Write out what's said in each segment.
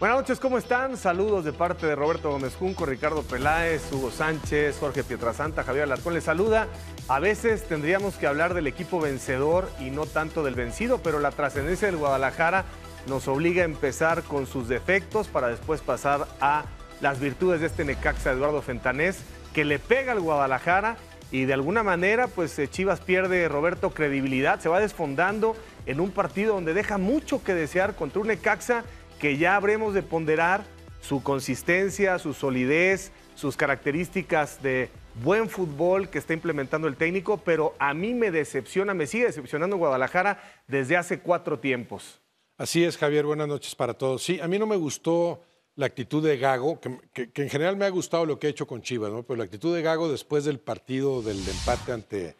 Buenas noches, ¿cómo están? Saludos de parte de Roberto Gómez Junco, Ricardo Peláez, Hugo Sánchez, Jorge Pietrasanta, Javier Alarcón. Les saluda. A veces tendríamos que hablar del equipo vencedor y no tanto del vencido, pero la trascendencia del Guadalajara nos obliga a empezar con sus defectos para después pasar a las virtudes de este Necaxa Eduardo Fentanés, que le pega al Guadalajara y de alguna manera pues eh, Chivas pierde Roberto credibilidad, se va desfondando en un partido donde deja mucho que desear contra un Necaxa que ya habremos de ponderar su consistencia, su solidez, sus características de buen fútbol que está implementando el técnico, pero a mí me decepciona, me sigue decepcionando Guadalajara desde hace cuatro tiempos. Así es, Javier, buenas noches para todos. Sí, a mí no me gustó la actitud de Gago, que, en general me ha gustado lo que ha hecho con Chivas, pero la actitud de Gago después del partido del empate ante,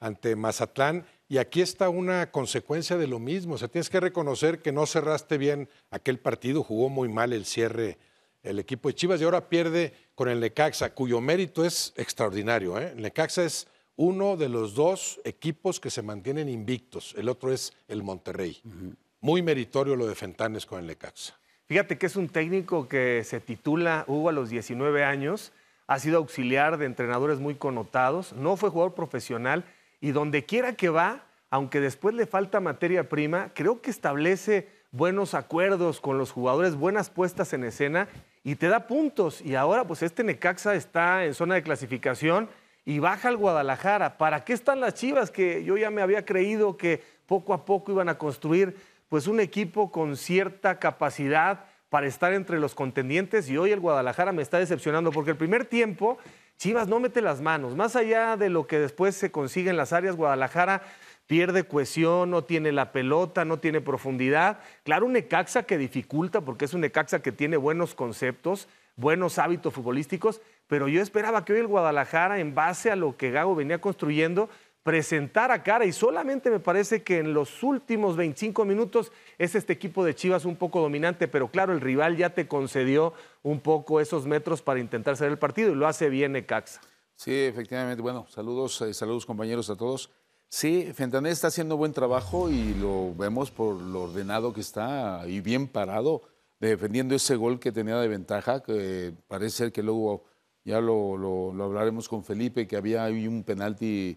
ante Mazatlán y aquí está una consecuencia de lo mismo. O sea, tienes que reconocer que no cerraste bien aquel partido, jugó muy mal el cierre el equipo de Chivas y ahora pierde con el Lecaxa, cuyo mérito es extraordinario. ¿eh? El Necaxa es uno de los dos equipos que se mantienen invictos. El otro es el Monterrey. Muy meritorio lo de Fentanes con el Lecaxa. Fíjate que es un técnico que se titula hubo a los 19 años, ha sido auxiliar de entrenadores muy connotados, no fue jugador profesional y donde quiera que va, aunque después le falta materia prima, creo que establece buenos acuerdos con los jugadores, buenas puestas en escena y te da puntos. Y ahora pues este Necaxa está en zona de clasificación y baja al Guadalajara. ¿Para qué están las Chivas? Que yo ya me había creído que poco a poco iban a construir pues un equipo con cierta capacidad para estar entre los contendientes y hoy el Guadalajara me está decepcionando porque el primer tiempo Chivas no mete las manos. Más allá de lo que después se consigue en las áreas, Guadalajara pierde cohesión, no tiene la pelota, no tiene profundidad. Claro, un Necaxa que dificulta porque es un Necaxa que tiene buenos conceptos, buenos hábitos futbolísticos, pero yo esperaba que hoy el Guadalajara, en base a lo que Gago venía construyendo, presentar a cara y solamente me parece que en los últimos 25 minutos es este equipo de Chivas un poco dominante, pero claro, el rival ya te concedió un poco esos metros para intentar hacer el partido y lo hace bien Ecaxa. Sí, efectivamente. Bueno, saludos, eh, saludos compañeros a todos. Sí, Fentané está haciendo buen trabajo y lo vemos por lo ordenado que está y bien parado, defendiendo ese gol que tenía de ventaja, que parece ser que luego ya lo, lo hablaremos con Felipe, que había un penalti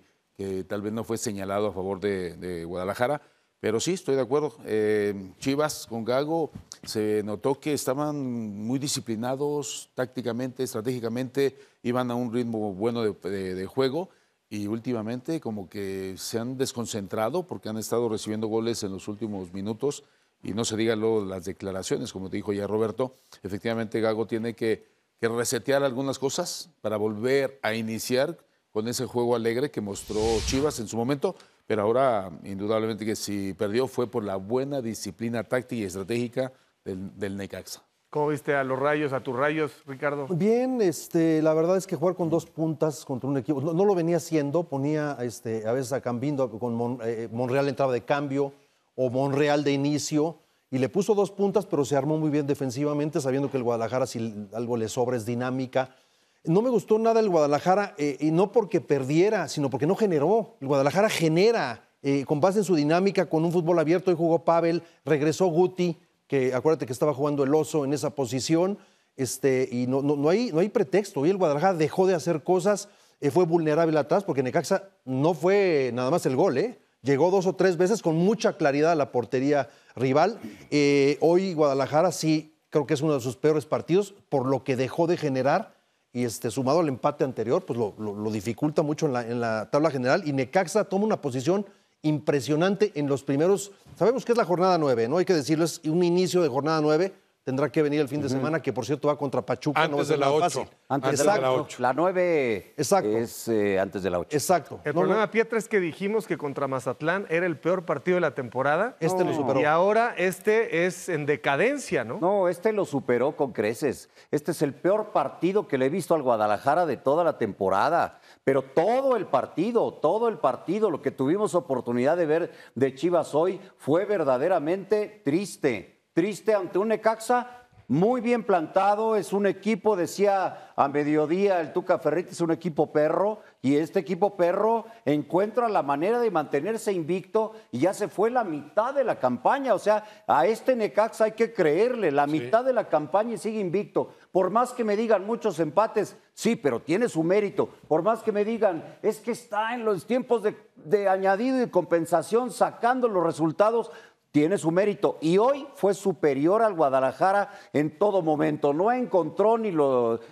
tal vez no fue señalado a favor de, Guadalajara. Pero sí, estoy de acuerdo. Eh, Chivas con Gago se notó que estaban muy disciplinados tácticamente, estratégicamente, iban a un ritmo bueno de, juego y últimamente como que se han desconcentrado porque han estado recibiendo goles en los últimos minutos y no se digan luego las declaraciones, como te dijo ya Roberto, efectivamente Gago tiene que, que resetear algunas cosas para volver a iniciar con ese juego alegre que mostró Chivas en su momento, pero ahora indudablemente que si perdió fue por la buena disciplina táctica y estratégica del, Necaxa. ¿Cómo viste a los rayos, a tus rayos, Ricardo? Bien, este, la verdad es que jugar con dos puntas contra un equipo, no, lo venía haciendo, ponía este, a veces a Cambindo, con eh, eh, Monreal entraba de cambio o Monreal de inicio, y le puso dos puntas, pero se armó muy bien defensivamente, sabiendo que el Guadalajara, si algo le sobra, es dinámica, no me gustó nada el Guadalajara, eh, y no porque perdiera, sino porque no generó. El Guadalajara genera, eh, con base en su dinámica, con un fútbol abierto, hoy jugó Pavel, regresó Guti, que acuérdate que estaba jugando el oso en esa posición, este, y no, hay, pretexto. Hoy el Guadalajara dejó de hacer cosas, eh, fue vulnerable atrás, porque Necaxa no fue nada más el gol, Llegó dos o tres veces con mucha claridad a la portería rival. hoy Guadalajara sí creo que es uno de sus peores partidos, por lo que dejó de generar y este, sumado al empate anterior, pues lo, dificulta mucho en la, en la, tabla general. Y Necaxa toma una posición impresionante en los primeros. Sabemos que es la jornada nueve, ¿no? Hay que decirlo, es un inicio de jornada nueve tendrá que venir el fin de semana, que por cierto va contra Pachuca. Antes de la 8. Eh, antes, de la 8. La 9 es antes de la 8. Exacto. El problema, Pietra, es que dijimos que contra Mazatlán era el peor partido de la temporada. Este lo superó. Y ahora este es en decadencia, ¿no? No, este lo superó con creces. Este es el peor partido que le he visto al Guadalajara de toda la temporada. Pero todo el partido, todo el partido, lo que tuvimos oportunidad de ver de Chivas hoy fue verdaderamente triste triste ante un Necaxa muy bien plantado, es un equipo, decía a mediodía el Tuca Ferretti, es un equipo perro y este equipo perro encuentra la manera de mantenerse invicto y ya se fue la mitad de la campaña, o sea, a este Necaxa hay que creerle, la mitad de la campaña y sigue invicto. Por más que me digan muchos empates, sí, pero tiene su mérito. Por más que me digan, es que está en los tiempos de, de añadido y compensación sacando los resultados, tiene su mérito. Y hoy fue superior al Guadalajara en todo momento. No encontró ni,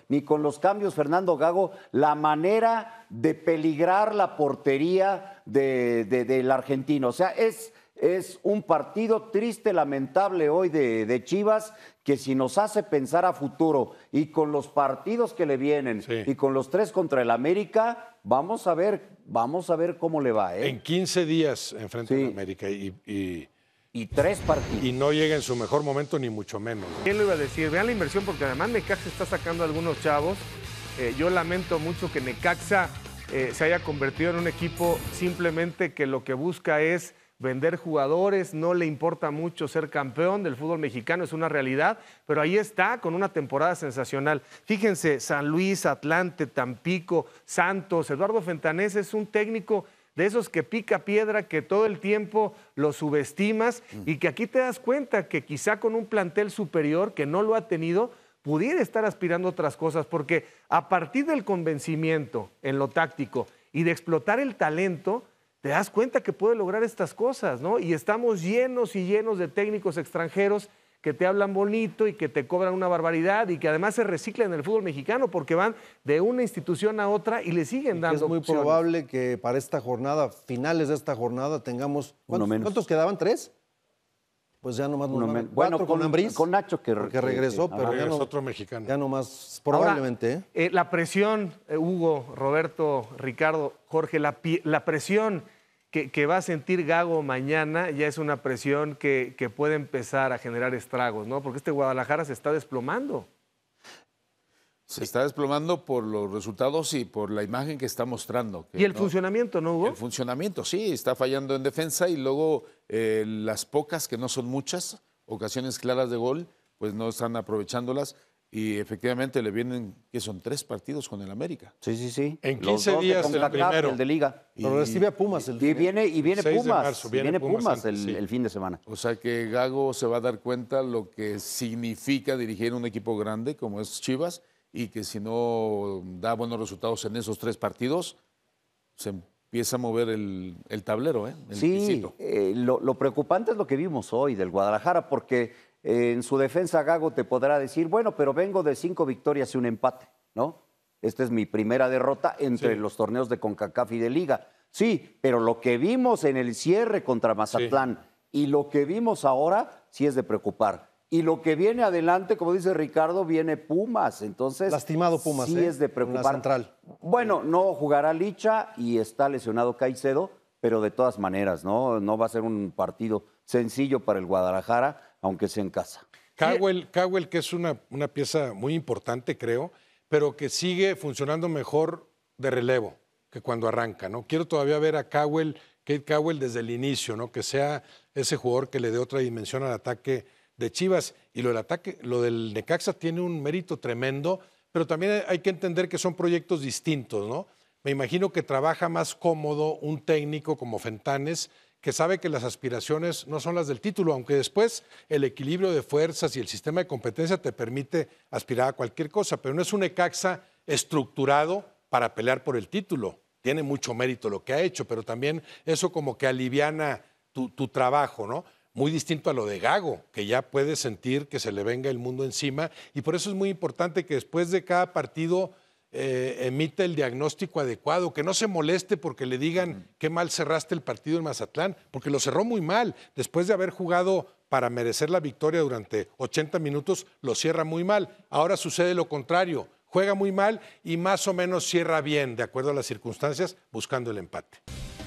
ni con los cambios Fernando Gago la manera de peligrar la portería del argentino. O sea, es, es un partido triste, lamentable hoy de, Chivas, que si nos hace pensar a futuro y con los partidos que le vienen y con los tres contra el América, vamos a ver, vamos a ver cómo le va. ¿eh? En 15 días enfrente frente al América y y tres partidos. Y no llega en su mejor momento, ni mucho menos. ¿Quién lo iba a decir? Vean la inversión, porque además Necaxa está sacando algunos chavos. Eh, yo lamento mucho que Necaxa eh, se haya convertido en un equipo simplemente que lo que busca es vender jugadores, no le importa mucho ser campeón del fútbol mexicano, es una realidad, pero ahí está con una temporada sensacional. Fíjense, San Luis, Atlante, Tampico, Santos, Eduardo Fentanés es un técnico de esos que pica piedra, que todo el tiempo lo subestimas y que aquí te das cuenta que quizá con un plantel superior que no lo ha tenido, pudiera estar aspirando a otras cosas, porque a partir del convencimiento en lo táctico y de explotar el talento, te das cuenta que puede lograr estas cosas, ¿no? Y estamos llenos y llenos de técnicos extranjeros que te hablan bonito y que te cobran una barbaridad y que además se reciclan en el fútbol mexicano porque van de una institución a otra y le siguen dando. Es muy probable que para esta jornada, finales de esta jornada, tengamos. ¿Cuántos, quedaban? ¿Tres? Pues ya nomás más. Bueno, con, con Nacho que, regresó, pero ya no, otro mexicano. Ya nomás, probablemente. ¿eh? Eh, la presión, eh, Hugo, Roberto, Ricardo, Jorge, la, la presión que, va a sentir Gago mañana ya es una presión que, puede empezar a generar estragos, ¿no? Porque este Guadalajara se está desplomando. Se está desplomando por los resultados y por la imagen que está mostrando. ¿Y el funcionamiento, no Hugo? El funcionamiento, sí, está fallando en defensa y luego eh, las pocas, que no son muchas, ocasiones claras de gol, pues no están aprovechándolas. Y efectivamente le vienen, que son tres partidos con el América. Sí, sí, sí. En 15 días el primero. El de Liga. Pero recibe a Pumas el y viene Y viene Pumas. viene, Pumas, el, fin de semana. O sea que Gago se va a dar cuenta lo que significa dirigir un equipo grande como es Chivas y que si no da buenos resultados en esos tres partidos, se empieza a mover el, tablero. ¿eh? sí, eh, lo, lo preocupante es lo que vimos hoy del Guadalajara porque en su defensa Gago te podrá decir, bueno, pero vengo de cinco victorias y un empate, ¿no? Esta es mi primera derrota entre los torneos de CONCACAF y de Liga. Sí, pero lo que vimos en el cierre contra Mazatlán y lo que vimos ahora sí es de preocupar. Y lo que viene adelante, como dice Ricardo, viene Pumas. Entonces, lastimado Pumas, sí ¿eh? es de preocupar. Central. Bueno, no jugará Licha y está lesionado Caicedo, pero de todas maneras, ¿no? No va a ser un partido sencillo para el Guadalajara, aunque sea en casa. Cowell, que es una, una pieza muy importante, creo, pero que sigue funcionando mejor de relevo que cuando arranca, ¿no? Quiero todavía ver a Cowell, Kate Cowell desde el inicio, ¿no? Que sea ese jugador que le dé otra dimensión al ataque de Chivas. Y lo del ataque, lo del Necaxa tiene un mérito tremendo, pero también hay que entender que son proyectos distintos, ¿no? me imagino que trabaja más cómodo un técnico como Fentanes, que sabe que las aspiraciones no son las del título, aunque después el equilibrio de fuerzas y el sistema de competencia te permite aspirar a cualquier cosa, pero no es un Ecaxa estructurado para pelear por el título. Tiene mucho mérito lo que ha hecho, pero también eso como que aliviana tu, trabajo, ¿no? muy distinto a lo de Gago, que ya puede sentir que se le venga el mundo encima. Y por eso es muy importante que después de cada partido eh, emite el diagnóstico adecuado, que no se moleste porque le digan qué mal cerraste el partido en Mazatlán, porque lo cerró muy mal. Después de haber jugado para merecer la victoria durante 80 minutos, lo cierra muy mal. Ahora sucede lo contrario, juega muy mal y más o menos cierra bien, de acuerdo a las circunstancias, buscando el empate.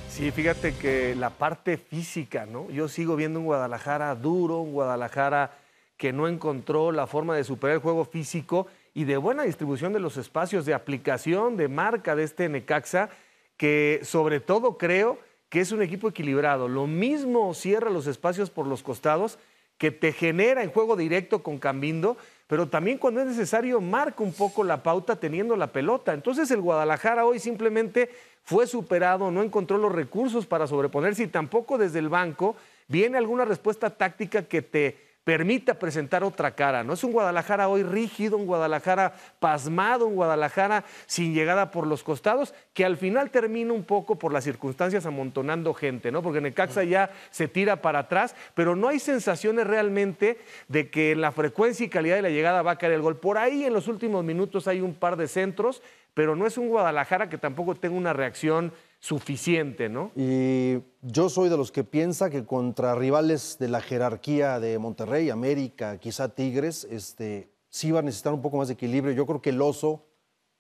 Sí, fíjate que la parte física, ¿no? Yo sigo viendo un Guadalajara duro, un Guadalajara que no encontró la forma de superar el juego físico y de buena distribución de los espacios de aplicación, de marca de este Necaxa, que sobre todo creo que es un equipo equilibrado. Lo mismo cierra los espacios por los costados, que te genera en juego directo con Cambindo, pero también cuando es necesario marca un poco la pauta teniendo la pelota. Entonces el Guadalajara hoy simplemente fue superado, no encontró los recursos para sobreponerse y tampoco desde el banco viene alguna respuesta táctica que te permita presentar otra cara. No es un Guadalajara hoy rígido, un Guadalajara pasmado, un Guadalajara sin llegada por los costados, que al final termina un poco por las circunstancias amontonando gente, ¿no? Porque Necaxa ya se tira para atrás, pero no hay sensaciones realmente de que la frecuencia y calidad de la llegada va a caer el gol. Por ahí en los últimos minutos hay un par de centros, pero no es un Guadalajara que tampoco tenga una reacción suficiente, ¿no? Y yo soy de los que piensa que contra rivales de la jerarquía de Monterrey, América, quizá Tigres, este, sí va a necesitar un poco más de equilibrio. Yo creo que el oso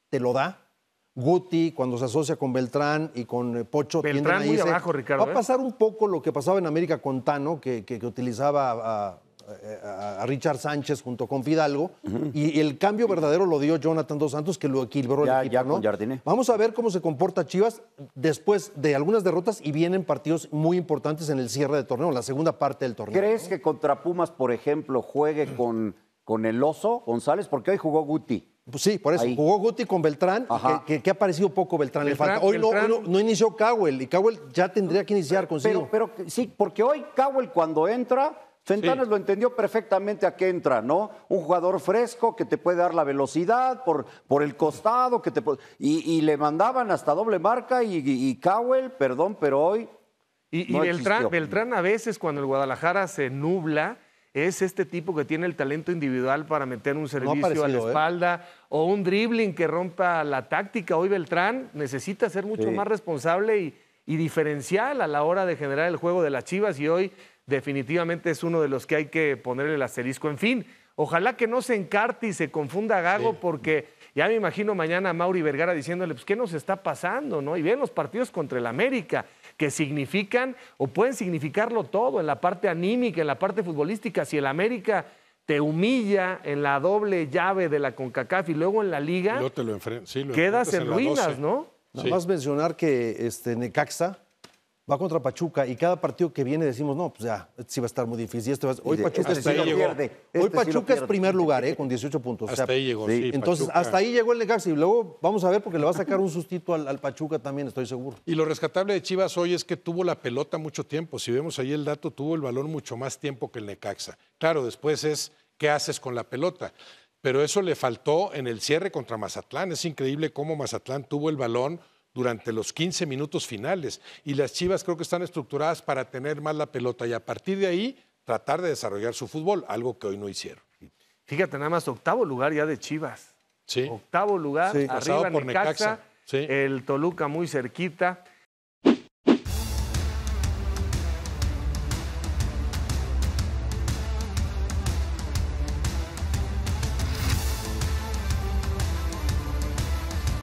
te lo da. Guti, cuando se asocia con Beltrán y con eh, Pocho, Beltrán muy a abajo, Ricardo. Va a ¿eh? pasar un poco lo que pasaba en América con Tano, que, que utilizaba a, a, Richard Sánchez junto con Fidalgo. y, el cambio verdadero lo dio Jonathan Dos Santos, que lo equilibró el equipo. Vamos a ver cómo se comporta Chivas después de algunas derrotas y vienen partidos muy importantes en el cierre del torneo, la segunda parte del torneo. ¿Crees que contra Pumas, por ejemplo, juegue con, con el oso González? Porque hoy jugó Guti. Pues sí, por eso. Jugó Guti con Beltrán, que, ha parecido poco Beltrán. hoy, No, inició Cowell y Cowell ya tendría que iniciar consigo. Pero, pero sí, porque hoy Cowell cuando entra Fentanes lo entendió perfectamente a qué entra, ¿no? Un jugador fresco que te puede dar la velocidad por, por el costado, que te y, y, le mandaban hasta doble marca y, Cowell, perdón, pero hoy. Y, Beltrán, Beltrán, a veces cuando el Guadalajara se nubla, es este tipo que tiene el talento individual para meter un servicio a la ¿eh? espalda o un dribbling que rompa la táctica. Hoy Beltrán necesita ser mucho más responsable y diferencial a la hora de generar el juego de las Chivas y hoy definitivamente es uno de los que hay que ponerle el asterisco. En fin, ojalá que no se encarte y se confunda Gago, porque ya me imagino mañana a Mauri Vergara diciéndole, pues, ¿qué nos está pasando? ¿no? Y bien, los partidos contra el América, que significan o pueden significarlo todo en la parte anímica, en la parte futbolística. Si el América te humilla en la doble llave de la CONCACAF y luego en la liga, quedas en, ruinas, ¿no? Nada más mencionar que este, Necaxa va contra Pachuca y cada partido que viene decimos, no, pues ya, este sí va a estar muy difícil. Este hoy Pachuca, este Hoy Pachuca es primer lugar, ¿eh? con 18 puntos. Hasta ahí llegó, sí. Entonces, hasta ahí llegó el Necaxa y luego vamos a ver porque le va a sacar un sustituto al, Pachuca también, estoy seguro. Y lo rescatable de Chivas hoy es que tuvo la pelota mucho tiempo. Si vemos ahí el dato, tuvo el balón mucho más tiempo que el Necaxa. Claro, después es qué haces con la pelota. Pero eso le faltó en el cierre contra Mazatlán. Es increíble cómo Mazatlán tuvo el balón durante los 15 minutos finales. Y las Chivas creo que están estructuradas para tener más la pelota y a partir de ahí tratar de desarrollar su fútbol, algo que hoy no hicieron. Fíjate nada más, octavo lugar ya de Chivas. Octavo lugar, arriba Necaxa. el Toluca muy cerquita.